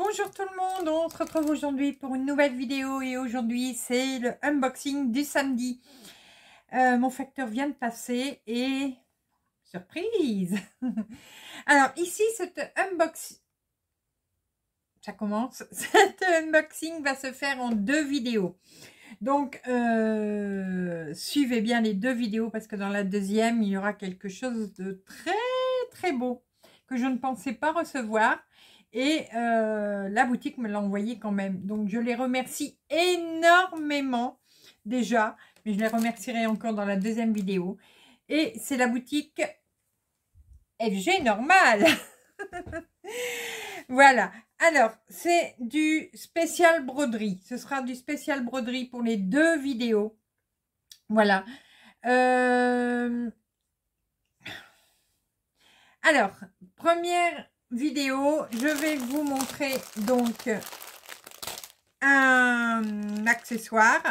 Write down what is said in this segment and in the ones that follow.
Bonjour tout le monde, on se retrouve aujourd'hui pour une nouvelle vidéo et aujourd'hui c'est le unboxing du samedi. Euh, mon facteur vient de passer et... Surprise Alors ici, cet unboxing... Ça commence. Cet unboxing va se faire en deux vidéos. Donc, euh, suivez bien les deux vidéos parce que dans la deuxième, il y aura quelque chose de très très beau que je ne pensais pas recevoir et euh, la boutique me l'a envoyé quand même. Donc, je les remercie énormément déjà. Mais je les remercierai encore dans la deuxième vidéo. Et c'est la boutique FG Normal. voilà. Alors, c'est du spécial broderie. Ce sera du spécial broderie pour les deux vidéos. Voilà. Euh, alors, première vidéo, je vais vous montrer donc un accessoire.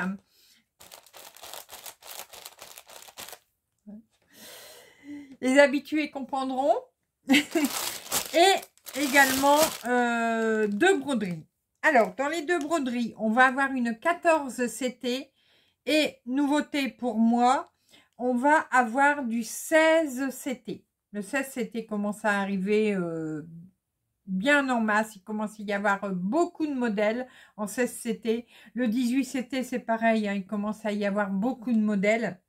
Les habitués comprendront. Et également euh, deux broderies. Alors, dans les deux broderies, on va avoir une 14 CT. Et nouveauté pour moi, on va avoir du 16 CT. Le ça, c'était commence à arriver euh, bien en masse. Il commence à y avoir euh, beaucoup de modèles en 16CT. Le 18CT, c'est pareil. Hein, il commence à y avoir beaucoup de modèles.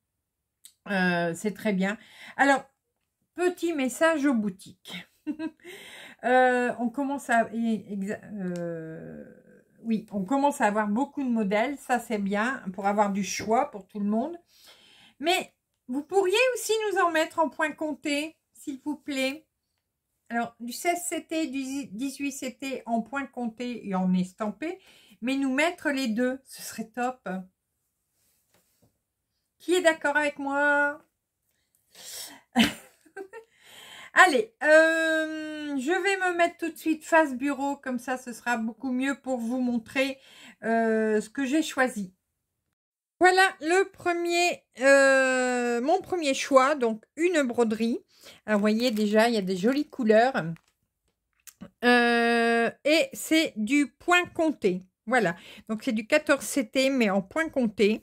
Euh, c'est très bien. Alors, petit message aux boutiques. on commence à... oui, on commence à avoir beaucoup de modèles. Ça, c'est bien pour avoir du choix pour tout le monde. Mais vous pourriez aussi nous en mettre en point compté s'il vous plaît. Alors, du 16 CT, du 18 CT en point compté et en estampé, mais nous mettre les deux, ce serait top. Qui est d'accord avec moi Allez, euh, je vais me mettre tout de suite face bureau, comme ça ce sera beaucoup mieux pour vous montrer euh, ce que j'ai choisi. Voilà le premier, euh, mon premier choix, donc une broderie. Alors, vous voyez déjà, il y a des jolies couleurs. Euh, et c'est du point compté. Voilà, donc c'est du 14 CT, mais en point compté.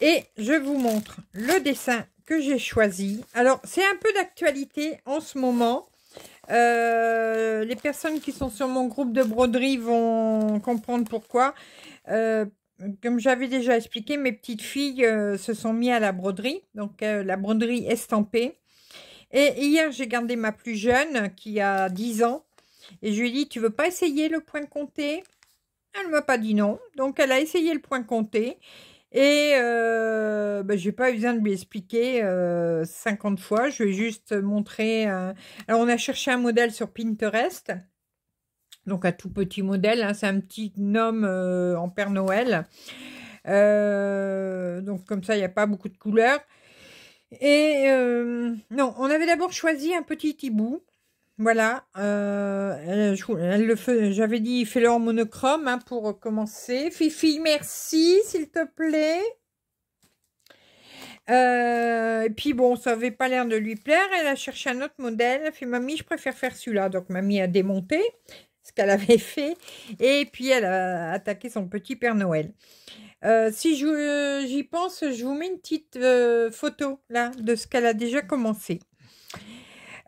Et je vous montre le dessin que j'ai choisi. Alors, c'est un peu d'actualité en ce moment. Euh, les personnes qui sont sur mon groupe de broderie vont comprendre pourquoi comme j'avais déjà expliqué, mes petites filles euh, se sont mises à la broderie, donc euh, la broderie estampée. Et hier, j'ai gardé ma plus jeune qui a 10 ans et je lui ai dit Tu veux pas essayer le point compté Elle m'a pas dit non, donc elle a essayé le point compté. Et euh, ben, je n'ai pas eu besoin de lui expliquer 50 fois. Je vais juste montrer. Alors, on a cherché un modèle sur Pinterest. Donc un tout petit modèle, hein, c'est un petit gnome euh, en Père Noël. Euh, donc comme ça, il n'y a pas beaucoup de couleurs. Et euh, non, on avait d'abord choisi un petit hibou. Voilà, j'avais dit fais-le en monochrome hein, pour commencer. Fifi, merci, s'il te plaît. et puis bon, ça n'avait pas l'air de lui plaire. Elle a cherché un autre modèle. Elle fait Mamie, je préfère faire celui-là. Donc mamie a démonté ce qu'elle avait fait. Et puis, elle a attaqué son petit Père Noël. Euh, si j'y pense, je vous mets une petite euh, photo là de ce qu'elle a déjà commencé.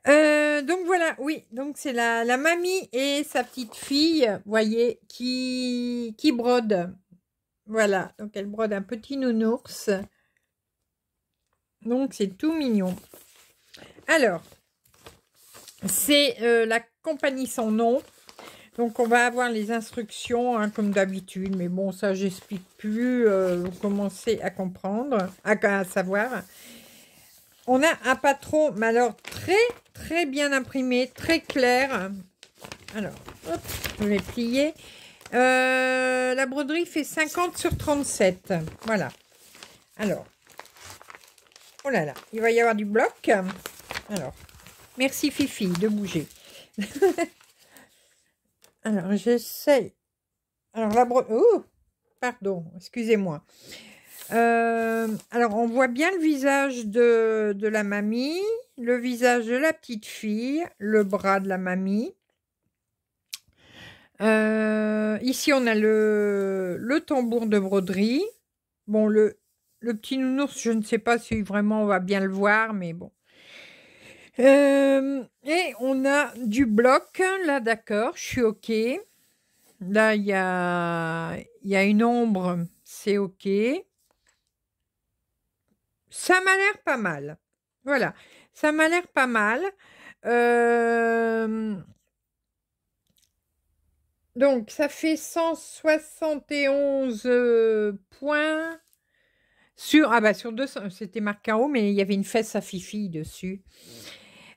Euh, donc voilà, oui, donc c'est la, la, mamie et sa petite fille, vous voyez, qui, qui brode. Voilà, donc elle brode un petit nounours. Donc c'est tout mignon. Alors, c'est la compagnie sans nom donc on va avoir les instructions hein, comme d'habitude, mais bon ça j'explique plus, vous euh, commencez à comprendre, à, savoir. On a un patron, mais alors très très bien imprimé, très clair. Alors, je vais plier. Euh, la broderie fait 50 sur 37, voilà. Alors, oh là là, il va y avoir du bloc. Alors, merci Fifi de bouger. Alors, j'essaye. Alors, la Oh Pardon, excusez-moi. Euh, alors, on voit bien le visage de, la mamie, le visage de la petite fille, le bras de la mamie. Euh, ici, on a le, le, tambour de broderie. Bon, le, le petit nounours, je ne sais pas si vraiment on va bien le voir, mais bon. Euh, et on a du bloc. Là, d'accord, je suis OK. Là, il y a, y a une ombre. C'est OK. Ça m'a l'air pas mal. Voilà. Ça m'a l'air pas mal. Euh, donc, ça fait 171 euh, points sur... Ah bah sur 200, c'était marqué en haut, mais il y avait une fesse à Fifi dessus.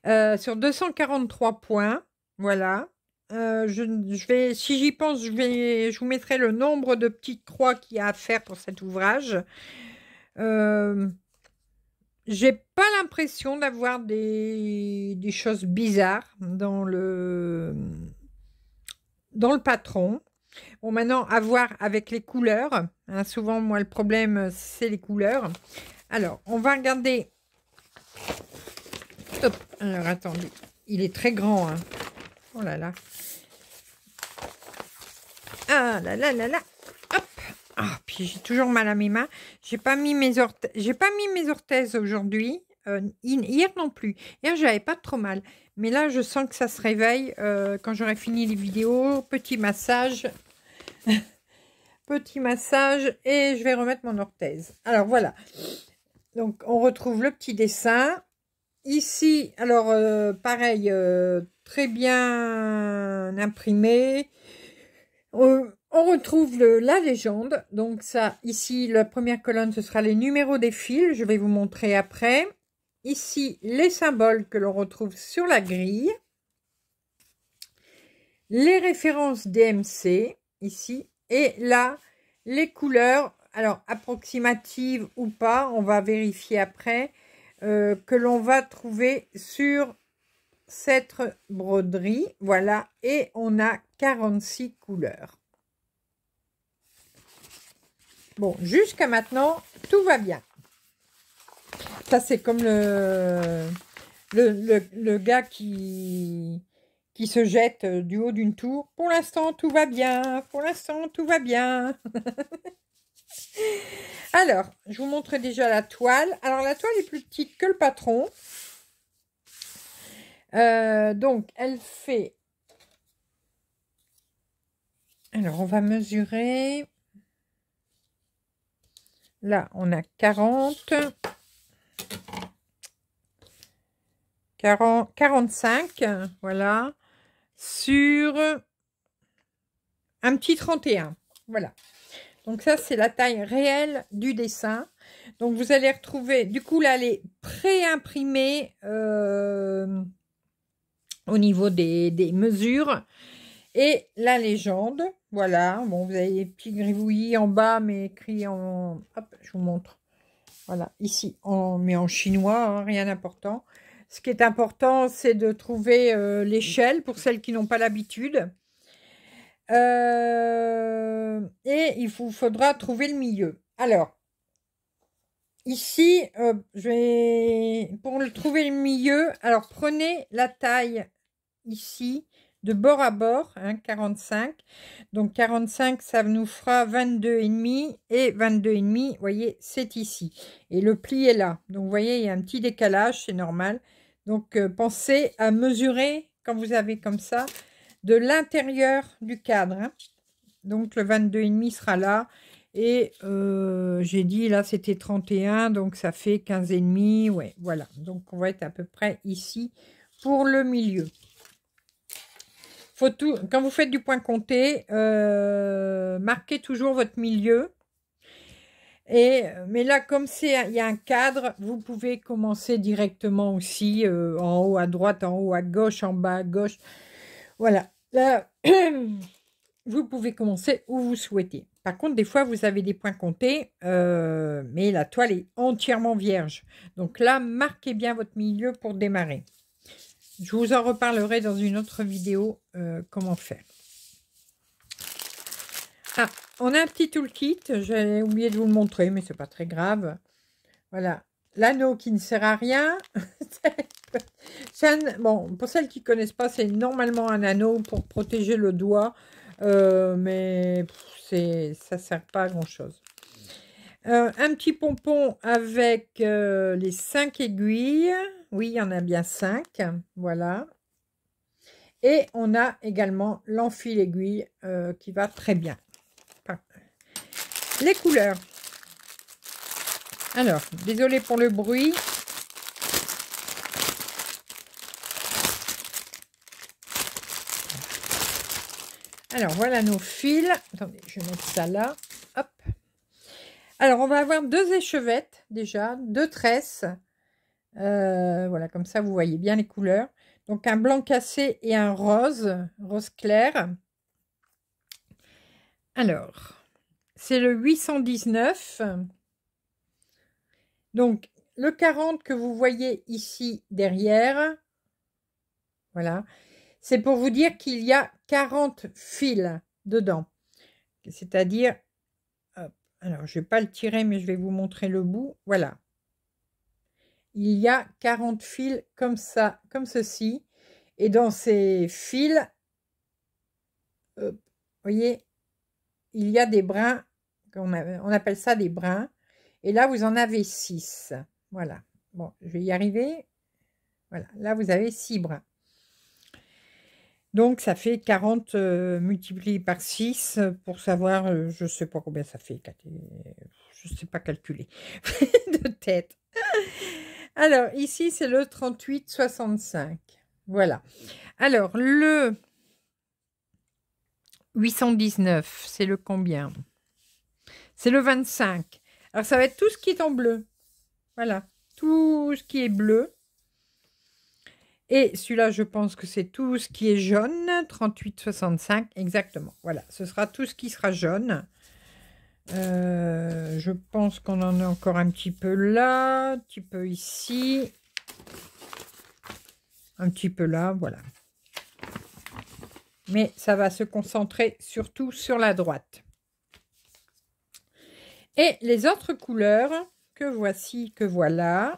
Euh, sur 243 points, voilà. Euh, je, vais, si j'y pense, je, vais, je vous mettrai le nombre de petites croix qu'il y a à faire pour cet ouvrage. Je euh, J'ai pas l'impression d'avoir des, choses bizarres dans le, dans le patron. Bon, maintenant, à voir avec les couleurs. Hein. souvent, moi, le problème, c'est les couleurs. Alors, on va regarder alors attendez. Il est très grand. Hein. Oh là là. Ah là là là là. Hop. Ah, puis j'ai toujours mal à mes mains. J'ai pas mis mes orthèses. J'ai pas mis mes orthèses aujourd'hui. Euh, hier non plus. Hier, j'avais pas trop mal. Mais là, je sens que ça se réveille euh, quand j'aurai fini les vidéos. Petit massage. Petit massage. Et je vais remettre mon orthèse. Alors, voilà. Donc, on retrouve le petit dessin ici, alors euh, pareil, euh, très bien imprimé. on retrouve la légende. Donc ça, ici, la première colonne, ce sera les numéros des fils. Je vais vous montrer après. Ici, les symboles que l'on retrouve sur la grille. Les références DMC, ici. Et là, les couleurs, alors approximatives ou pas, on va vérifier après. Euh, que l'on va trouver sur cette broderie. Voilà, et on a 46 couleurs. Bon, jusqu'à maintenant, tout va bien. Ça, c'est comme le, le, le, gars qui, qui se jette du haut d'une tour. Pour l'instant, tout va bien. Pour l'instant, tout va bien. Alors, je vous montre déjà la toile. Alors, la toile est plus petite que le patron. Euh, donc, elle fait... Alors, on va mesurer. Là, on a 40. 40 45, voilà, sur un petit 31. Voilà. Donc ça, c'est la taille réelle du dessin. Donc vous allez retrouver, du coup là, les pré-imprimés euh, au niveau des, mesures. Et la légende, voilà. Bon, vous avez les petits gribouillis en bas, mais écrit en... Hop, je vous montre. Voilà, ici, en, mais en chinois, hein, rien d'important. Ce qui est important, c'est de trouver euh, l'échelle pour celles qui n'ont pas l'habitude. Euh, et il vous faudra trouver le milieu. Alors, ici, euh, pour le trouver le milieu, alors prenez la taille ici de bord à bord, 45. Hein, Donc 45, ça nous fera 22,5 et 22,5, vous voyez, c'est ici. Et le pli est là. Donc vous voyez, il y a un petit décalage, c'est normal. Donc euh, pensez à mesurer quand vous avez comme ça, de l'intérieur du cadre. Hein. Donc le 22,5 sera là. Et euh, j'ai dit là c'était 31, donc ça fait 15,5. Ouais, voilà. Donc on va être à peu près ici pour le milieu. Faut tout, quand vous faites du point compté, euh, marquez toujours votre milieu. Et, mais là, comme il y a un cadre, vous pouvez commencer directement aussi euh, en haut à droite, en haut à gauche, en bas à gauche. Voilà. Là, vous pouvez commencer où vous souhaitez. Par contre, des fois, vous avez des points comptés, euh, mais la toile est entièrement vierge. Donc là, marquez bien votre milieu pour démarrer. Je vous en reparlerai dans une autre vidéo euh, comment faire. Ah, on a un petit toolkit. J'ai oublié de vous le montrer, mais c'est pas très grave. Voilà. L'anneau qui ne sert à rien. bon, pour celles qui ne connaissent pas, c'est normalement un anneau pour protéger le doigt, euh, mais ça ne sert pas à grand-chose. Euh, un petit pompon avec euh, les cinq aiguilles. Oui, il y en a bien cinq. Voilà. Et on a également l'enfil aiguille qui va très bien. les couleurs. Alors, désolé pour le bruit. Alors, voilà nos fils. Attendez, je mets ça là. Hop. Alors, on va avoir deux échevettes, déjà, deux tresses. Euh, voilà, comme ça, vous voyez bien les couleurs. Donc, un blanc cassé et un rose, rose clair. Alors, c'est le 819. Donc, le 40 que vous voyez ici derrière, voilà, c'est pour vous dire qu'il y a 40 fils dedans. C'est-à-dire, alors je ne vais pas le tirer, mais je vais vous montrer le bout. Voilà. Il y a 40 fils comme ça, comme ceci. Et dans ces fils, vous voyez, il y a des brins, on, on appelle ça des brins. Et là, vous en avez 6. Voilà. Bon, je vais y arriver. Voilà, là vous avez 6 brins. Donc ça fait 40 euh, multiplié par 6 euh, pour savoir, euh, je ne sais pas combien ça fait, je ne sais pas calculer de tête. Alors ici c'est le 3865. Voilà. Alors le 819, c'est le combien C'est le 25. Alors ça va être tout ce qui est en bleu. Voilà. Tout ce qui est bleu. Et celui-là, je pense que c'est tout ce qui est jaune, 38,65 exactement. Voilà, ce sera tout ce qui sera jaune. Euh, je pense qu'on en a encore un petit peu là, un petit peu ici, un petit peu là, voilà. Mais ça va se concentrer surtout sur la droite. Et les autres couleurs que voici, que voilà,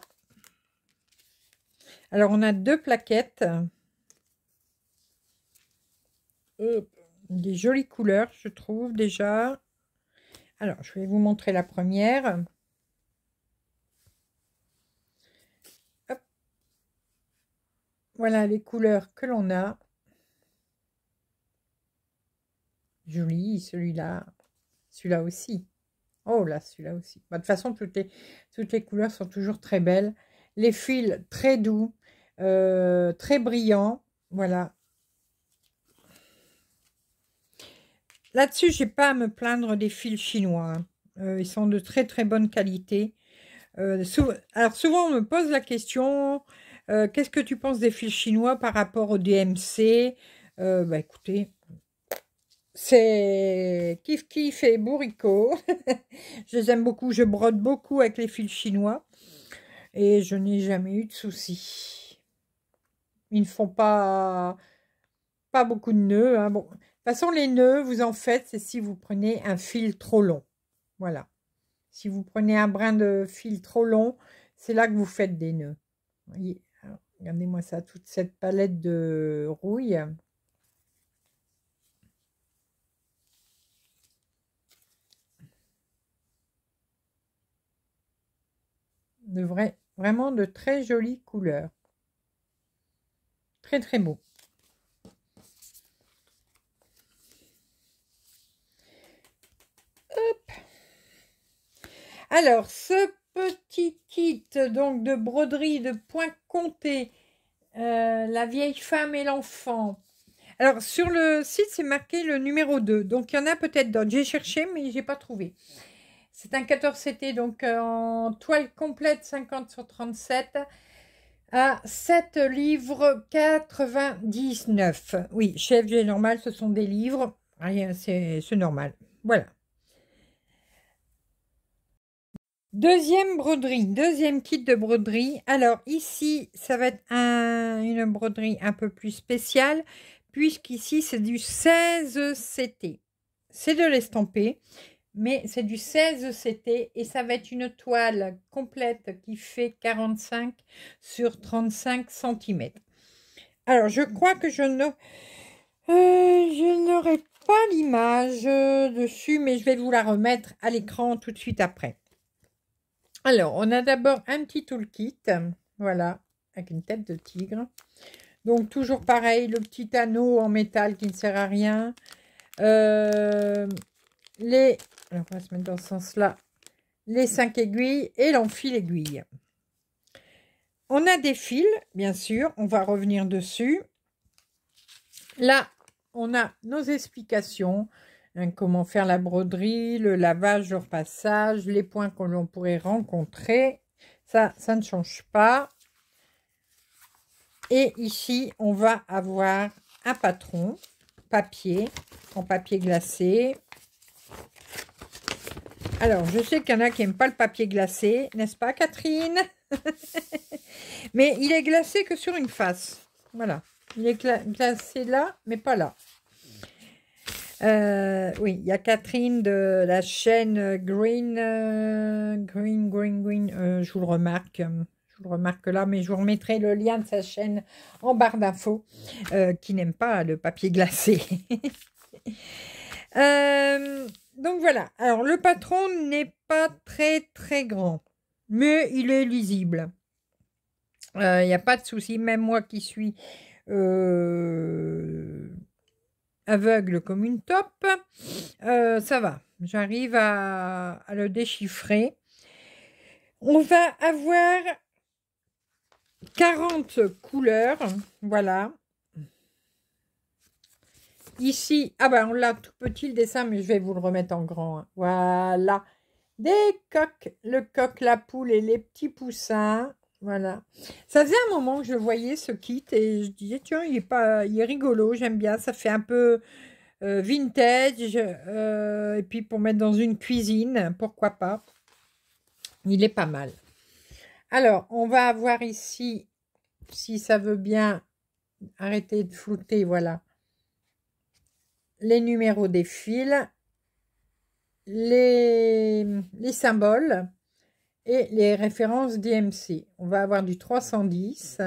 alors, on a deux plaquettes. Des jolies couleurs, je trouve, déjà. Alors, je vais vous montrer la première. Voilà les couleurs que l'on a. Joli, celui-là. Celui-là aussi. Oh là, celui-là aussi. Bah, de toute façon, toutes les couleurs sont toujours très belles. Les fils très doux. Euh, très brillant. Voilà. Là-dessus, j'ai pas à me plaindre des fils chinois. Hein. Euh, ils sont de très très bonne qualité. Euh, alors souvent, on me pose la question, qu'est-ce que tu penses des fils chinois par rapport au DMC Bah écoutez, c'est kiff kiff et bourricot. je les aime beaucoup, je brode beaucoup avec les fils chinois et je n'ai jamais eu de soucis. Ils ne font pas, pas beaucoup de nœuds. Hein. Bon, de toute façon, les nœuds, vous en faites, c'est si vous prenez un fil trop long. Voilà. Si vous prenez un brin de fil trop long, c'est là que vous faites des nœuds. Regardez-moi ça, toute cette palette de rouille. De vrai, vraiment de très jolies couleurs très beau. Alors, ce petit kit donc de broderie de point compté, euh, la vieille femme et l'enfant. Alors, sur le site, c'est marqué le numéro 2. Donc, il y en a peut-être d'autres. J'ai cherché, mais j'ai pas trouvé. C'est un 14 CT, donc euh, en toile complète 50 sur 37 à 7 livres 99. Oui, chef du normal, ce sont des livres. Rien, c'est normal. Voilà. Deuxième broderie, deuxième kit de broderie. Alors ici, ça va être un, une broderie un peu plus spéciale, puisqu'ici, c'est du 16 CT. C'est de l'estampé mais c'est du 16 CT et ça va être une toile complète qui fait 45 sur 35 cm. Alors, je crois que je ne... Euh, je n'aurai pas l'image dessus, mais je vais vous la remettre à l'écran tout de suite après. Alors, on a d'abord un petit toolkit, voilà, avec une tête de tigre. Donc, toujours pareil, le petit anneau en métal qui ne sert à rien. Euh, les... cinq dans ce sens-là. Les cinq aiguilles et l'enfile aiguille. On a des fils, bien sûr. On va revenir dessus. Là, on a nos explications. Hein, comment faire la broderie, le lavage, le repassage, les points que l'on pourrait rencontrer. Ça, ça ne change pas. Et ici, on va avoir un patron papier, en papier glacé, alors, je sais qu'il y en a qui n'aiment pas le papier glacé, n'est-ce pas Catherine Mais il est glacé que sur une face. Voilà. Il est glacé là, mais pas là. Euh, oui, il y a Catherine de la chaîne Green, euh, Green, Green, Green. Euh, je vous le remarque, je vous le remarque là, mais je vous remettrai le lien de sa chaîne en barre d'infos, qui n'aime pas le papier glacé. donc voilà. Alors, le patron n'est pas très, très grand, mais il est lisible. Il euh, n'y a pas de souci. Même moi qui suis euh, aveugle comme une top, euh, ça va. J'arrive à, à le déchiffrer. On va avoir 40 couleurs. Voilà. Ici, ah ben on l'a tout petit le dessin, mais je vais vous le remettre en grand. Hein. Voilà. Des coqs, le coq, la poule et les petits poussins. Voilà. Ça faisait un moment que je voyais ce kit et je disais, tiens, il est, pas, il est rigolo, j'aime bien. Ça fait un peu euh, vintage. Euh, et puis pour mettre dans une cuisine, pourquoi pas. Il est pas mal. Alors, on va avoir ici, si ça veut bien, arrêter de flouter, voilà les numéros des fils, les, symboles et les références DMC. On va avoir du 310.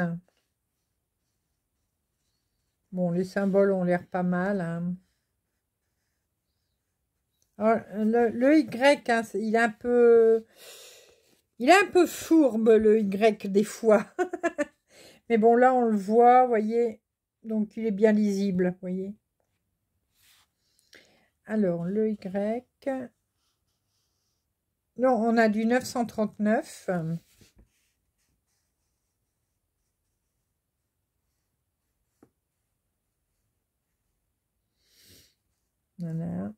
Bon, les symboles ont l'air pas mal. Hein. le, Y, hein, il un peu... Il est un peu fourbe, le Y, des fois. Mais bon, là, on le voit, vous voyez. Donc, il est bien lisible, vous voyez. Alors, le Y. Non, on a du 939. Voilà.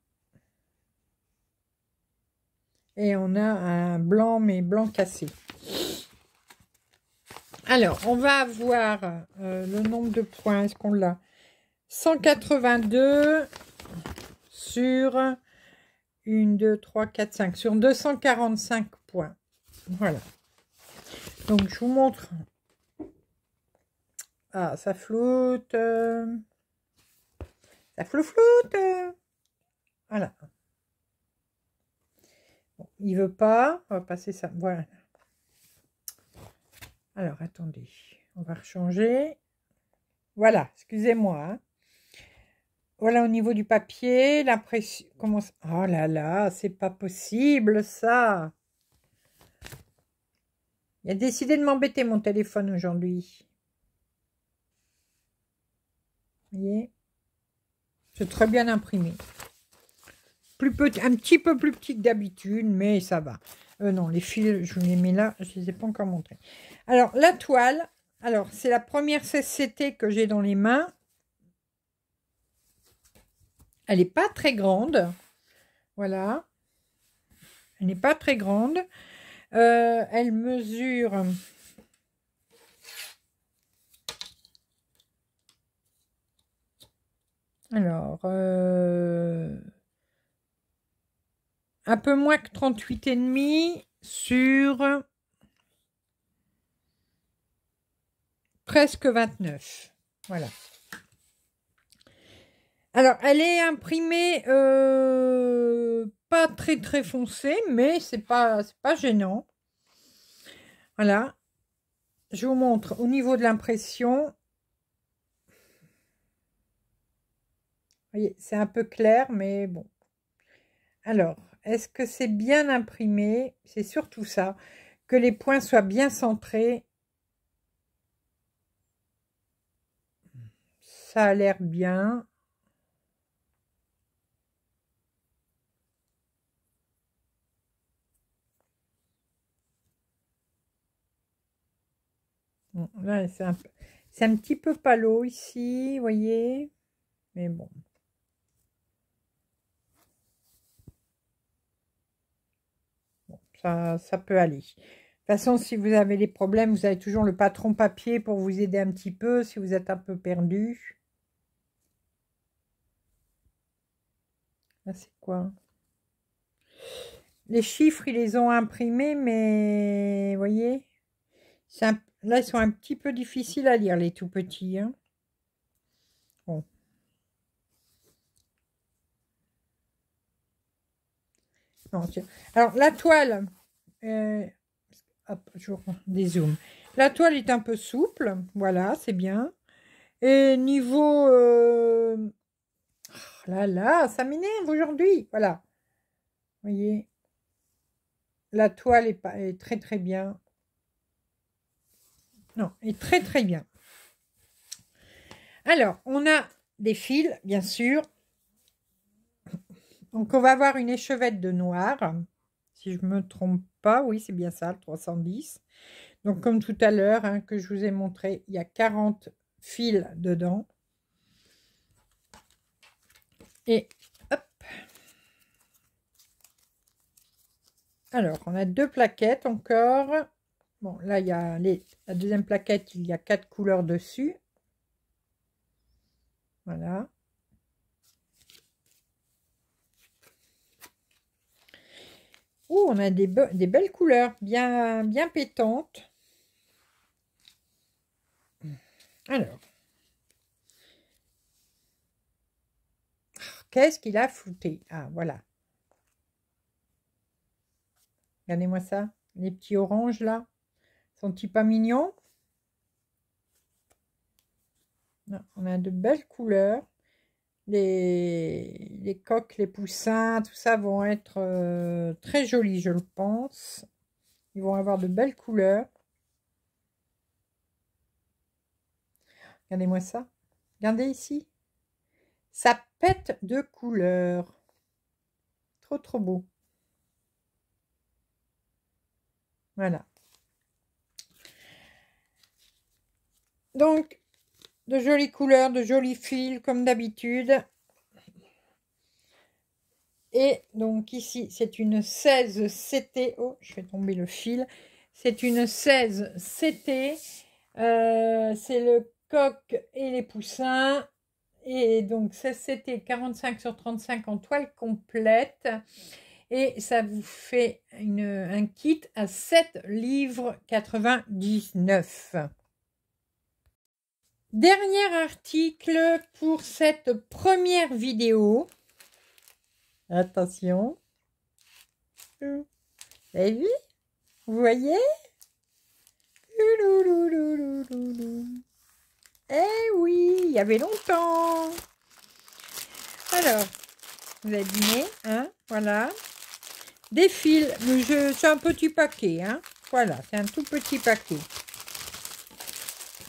Et on a un blanc, mais blanc cassé. Alors, on va avoir euh, le nombre de points. Est-ce qu'on l'a 182, sur 1, 2, 3, 4, 5, sur 245 points. Voilà. Donc, je vous montre. Ah, ça floute. Ça floute. Voilà. Bon, il veut pas. On va passer ça. Voilà. Alors, attendez. On va rechanger. Voilà, excusez-moi. Hein. Voilà au niveau du papier, l'impression... commence Oh là là, c'est pas possible ça Il a décidé de m'embêter mon téléphone aujourd'hui. Vous voyez C'est très bien imprimé. Plus petit, un petit peu plus petit que d'habitude, mais ça va. Euh, non, les fils, je vous les mets là, je ne les ai pas encore montrés. Alors, la toile, alors c'est la première CCT que j'ai dans les mains. Elle n'est pas très grande. Voilà. Elle n'est pas très grande. Euh, elle mesure... Alors, euh, un peu moins que demi sur presque 29. Voilà. Alors, elle est imprimée euh, pas très très foncée, mais c'est pas pas gênant. Voilà. Je vous montre au niveau de l'impression. voyez, c'est un peu clair, mais bon. Alors, est-ce que c'est bien imprimé C'est surtout ça. Que les points soient bien centrés. Ça a l'air bien. c'est un, petit peu palo ici, vous voyez. Mais bon. ça, ça, peut aller. De toute façon, si vous avez des problèmes, vous avez toujours le patron papier pour vous aider un petit peu si vous êtes un peu perdu. Là, c'est quoi Les chiffres, ils les ont imprimés, mais... Vous voyez C'est un Là, ils sont un petit peu difficiles à lire, les tout petits. Hein. Bon. Alors, la toile, euh, hop, je dézoome. La toile est un peu souple, voilà, c'est bien. Et niveau... Euh, là là, ça m'énerve aujourd'hui, voilà. Vous voyez, la toile est très très bien. Non, et très très bien. Alors, on a des fils, bien sûr. Donc, on va avoir une échevette de noir. Si je me trompe pas, oui, c'est bien ça, le 310. Donc, comme tout à l'heure, hein, que je vous ai montré, il y a 40 fils dedans. Et hop. Alors, on a deux plaquettes encore. Bon, là, il y a les, la deuxième plaquette, il y a quatre couleurs dessus. Voilà. Oh, on a des, des, belles couleurs, bien, bien pétantes. Alors. Qu'est-ce qu'il a flouté Ah, voilà. Regardez-moi ça, les petits oranges là. Sont-ils pas mignons On a de belles couleurs. Les, coques, les poussins, tout ça vont être euh, très jolis, je le pense. Ils vont avoir de belles couleurs. Regardez-moi ça. Regardez ici. Ça pète de couleurs. Trop, trop beau. Voilà. Donc, de jolies couleurs, de jolis fils, comme d'habitude. Et donc ici, c'est une 16 CT. Oh, je fais tomber le fil. C'est une 16 CT. Euh, c'est le coq et les poussins. Et donc 16 CT, 45 sur 35 en toile complète. Et ça vous fait un kit à 7 livres 99. Dernier article pour cette première vidéo. Attention. Vous oui, Vous voyez Eh oui, il y avait longtemps. Alors, vous avez dit, hein Voilà. Des fils. C'est un petit paquet, hein Voilà, c'est un tout petit paquet.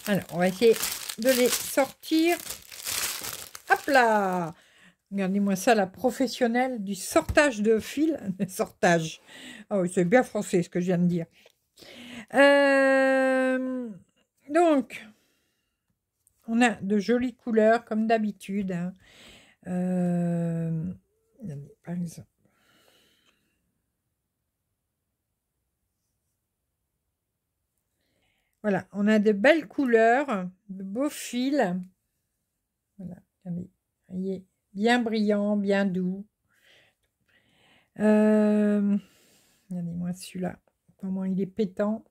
Alors, on va essayer de les sortir. Hop là Regardez-moi ça, la professionnelle du sortage de fil. sortage. Oh, c'est bien français ce que je viens de dire. Euh, donc, on a de jolies couleurs comme d'habitude. Hein. Euh, par exemple. Voilà, on a de belles couleurs, de beaux fils. Voilà, regardez, voyez, bien brillant, bien doux. Euh, regardez-moi celui-là, comment il est pétant.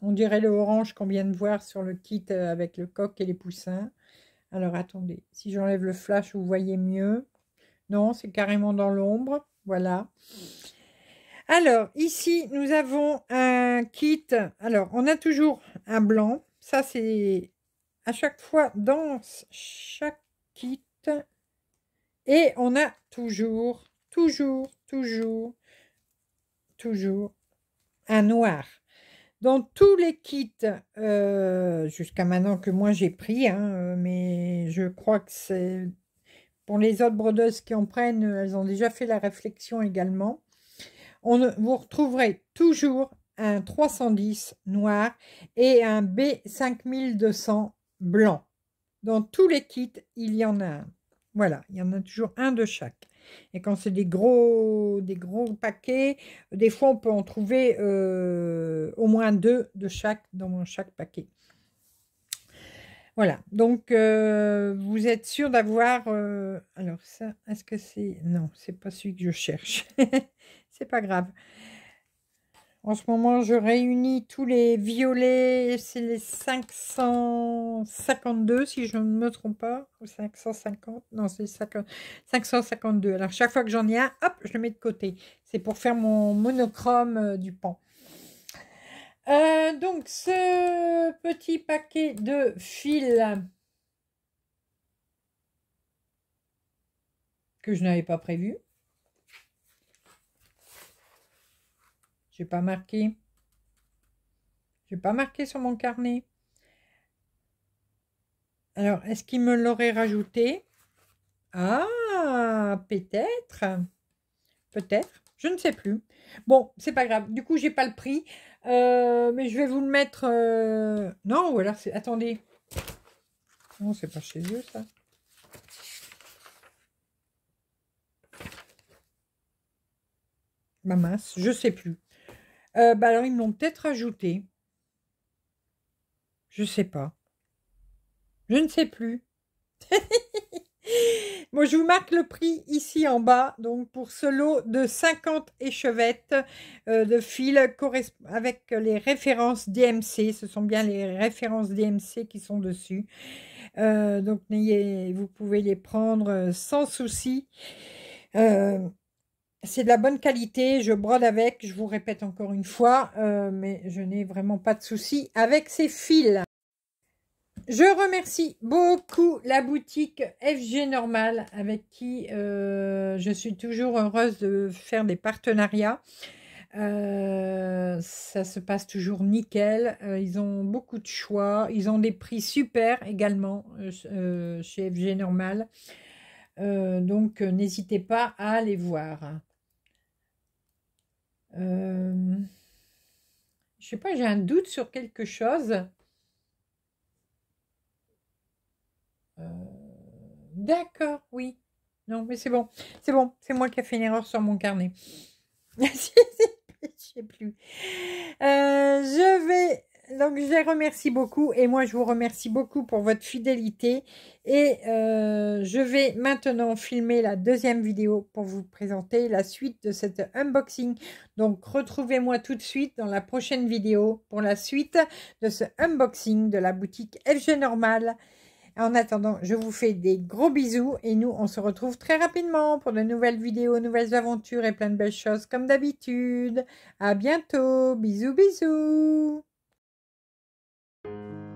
On dirait le orange qu'on vient de voir sur le kit euh, avec le coq et les poussins. Alors attendez, si j'enlève le flash, vous voyez mieux. Non, c'est carrément dans l'ombre. Voilà. Alors, ici, nous avons un kit. Alors, on a toujours un blanc. Ça, c'est à chaque fois dans chaque kit. Et on a toujours, toujours, toujours, toujours un noir. Dans tous les kits, euh, jusqu'à maintenant que moi j'ai pris, hein, mais je crois que c'est pour les autres brodeuses qui en prennent, elles ont déjà fait la réflexion également. On, vous retrouverez toujours un 310 noir et un B5200 blanc. Dans tous les kits, il y en a un. Voilà, il y en a toujours un de chaque. Et quand c'est des gros, des gros paquets, des fois on peut en trouver euh, au moins deux de chaque dans chaque paquet. Voilà, donc euh, vous êtes sûr d'avoir... Euh, alors ça, est-ce que c'est... Non, c'est pas celui que je cherche. c'est pas grave. En ce moment, je réunis tous les violets, c'est les 552 si je ne me trompe pas, ou 550, non c'est 552. Alors chaque fois que j'en ai un, hop, je le mets de côté. C'est pour faire mon monochrome euh, du pan. Euh, donc ce petit paquet de fils que je n'avais pas prévu. J'ai pas marqué. J'ai pas marqué sur mon carnet. Alors, est-ce qu'il me l'aurait rajouté Ah, peut-être. Peut-être. Je ne sais plus. Bon, c'est pas grave. Du coup, j'ai pas le prix. Euh, mais je vais vous le mettre... Euh, non, ou alors c'est... Attendez. Non, c'est pas chez eux, ça. Ma bah, masse, je sais plus. Euh, bah, alors, ils m'ont peut-être ajouté. Je sais pas. Je ne sais plus. Moi, je vous marque le prix ici en bas, donc pour ce lot de 50 échevettes euh, de fil avec les références DMC. Ce sont bien les références DMC qui sont dessus. Euh, donc, vous pouvez les prendre euh, sans souci. C'est de la bonne qualité, je brode avec, je vous répète encore une fois, euh, mais je n'ai vraiment pas de souci avec ces fils. Je remercie beaucoup la boutique FG Normal avec qui euh, je suis toujours heureuse de faire des partenariats. Euh, ça se passe toujours nickel. ils ont beaucoup de choix. Ils ont des prix super également chez FG Normal. donc n'hésitez pas à aller voir. Euh, je sais pas, j'ai un doute sur quelque chose. Euh, d'accord, oui. Non, mais c'est bon. C'est bon, c'est moi qui ai fait une erreur sur mon carnet. je ne sais plus. Euh, je vais donc je les remercie beaucoup et moi je vous remercie beaucoup pour votre fidélité. Et euh, je vais maintenant filmer la deuxième vidéo pour vous présenter la suite de cet unboxing. Donc retrouvez-moi tout de suite dans la prochaine vidéo pour la suite de ce unboxing de la boutique FG Normal. En attendant, je vous fais des gros bisous et nous, on se retrouve très rapidement pour de nouvelles vidéos, nouvelles aventures et plein de belles choses comme d'habitude. À bientôt, bisous bisous Música